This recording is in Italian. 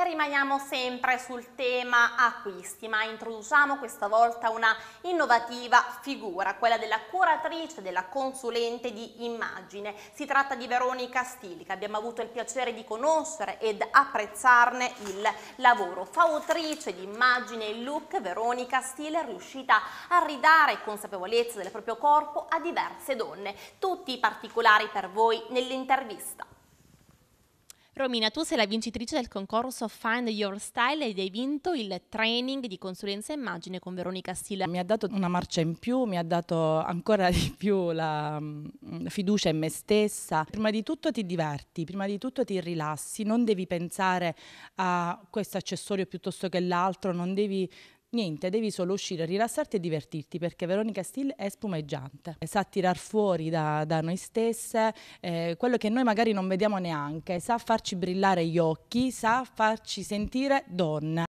E rimaniamo sempre sul tema acquisti, ma introduciamo questa volta una innovativa figura, quella della curatrice, della consulente di immagine. Si tratta di Veronica Stili, che abbiamo avuto il piacere di conoscere ed apprezzarne il lavoro. Fautrice di immagine e look, Veronica Stili è riuscita a ridare consapevolezza del proprio corpo a diverse donne. Tutti i particolari per voi nell'intervista. Romina, tu sei la vincitrice del concorso Find Your Style ed hai vinto il training di consulenza immagine con Veronica Stila. Mi ha dato una marcia in più, mi ha dato ancora di più la, mm, la fiducia in me stessa. Prima di tutto ti diverti, prima di tutto ti rilassi, non devi pensare a questo accessorio piuttosto che l'altro, non devi Niente, devi solo uscire, rilassarti e divertirti perché Veronica Steele è spumeggiante, eh, sa tirar fuori da, da noi stesse eh, quello che noi magari non vediamo neanche, sa farci brillare gli occhi, sa farci sentire donna.